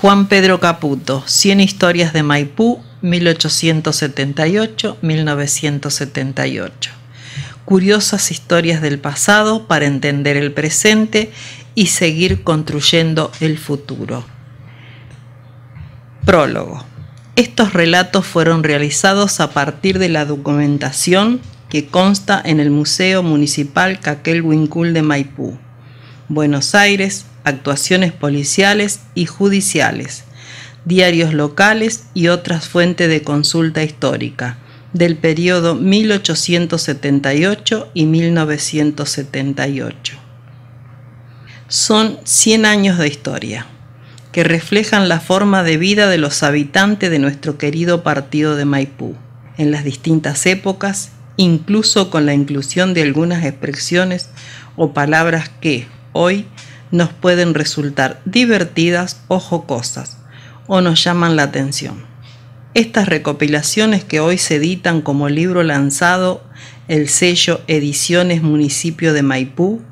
Juan Pedro Caputo, 100 historias de Maipú, 1878-1978. Curiosas historias del pasado para entender el presente y seguir construyendo el futuro. Prólogo. Estos relatos fueron realizados a partir de la documentación que consta en el Museo Municipal Caquel Wincul de Maipú, Buenos Aires, actuaciones policiales y judiciales, diarios locales y otras fuentes de consulta histórica del periodo 1878 y 1978. Son 100 años de historia que reflejan la forma de vida de los habitantes de nuestro querido partido de Maipú, en las distintas épocas, incluso con la inclusión de algunas expresiones o palabras que hoy nos pueden resultar divertidas o jocosas, o nos llaman la atención. Estas recopilaciones que hoy se editan como libro lanzado, el sello Ediciones Municipio de Maipú,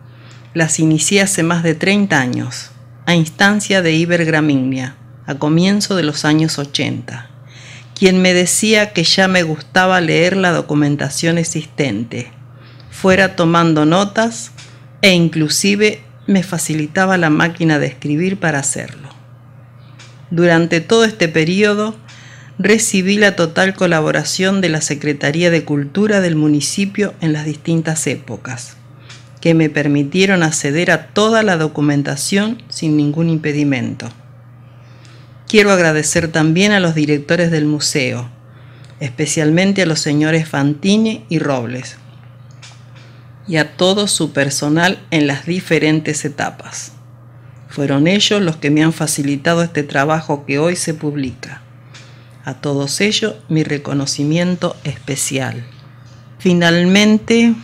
las inicié hace más de 30 años, a instancia de Iber Gramigna, a comienzo de los años 80, quien me decía que ya me gustaba leer la documentación existente, fuera tomando notas e inclusive me facilitaba la máquina de escribir para hacerlo. Durante todo este periodo recibí la total colaboración de la Secretaría de Cultura del municipio en las distintas épocas, que me permitieron acceder a toda la documentación sin ningún impedimento. Quiero agradecer también a los directores del museo, especialmente a los señores Fantini y Robles, y a todo su personal en las diferentes etapas. Fueron ellos los que me han facilitado este trabajo que hoy se publica. A todos ellos mi reconocimiento especial. Finalmente,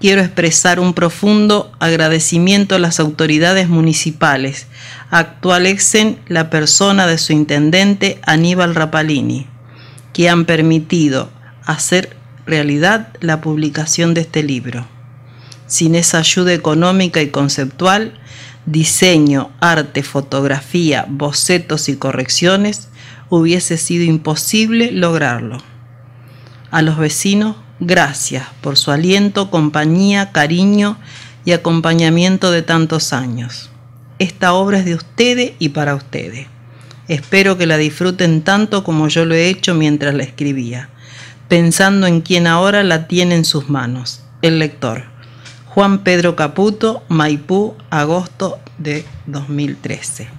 quiero expresar un profundo agradecimiento a las autoridades municipales, actuales en la persona de su intendente Aníbal Rapalini, que han permitido hacer realidad la publicación de este libro. Sin esa ayuda económica y conceptual, diseño, arte, fotografía, bocetos y correcciones, hubiese sido imposible lograrlo. A los vecinos, gracias por su aliento, compañía, cariño y acompañamiento de tantos años. Esta obra es de ustedes y para ustedes. Espero que la disfruten tanto como yo lo he hecho mientras la escribía, pensando en quien ahora la tiene en sus manos, el lector Juan Pedro Caputo, Maipú, agosto de 2013.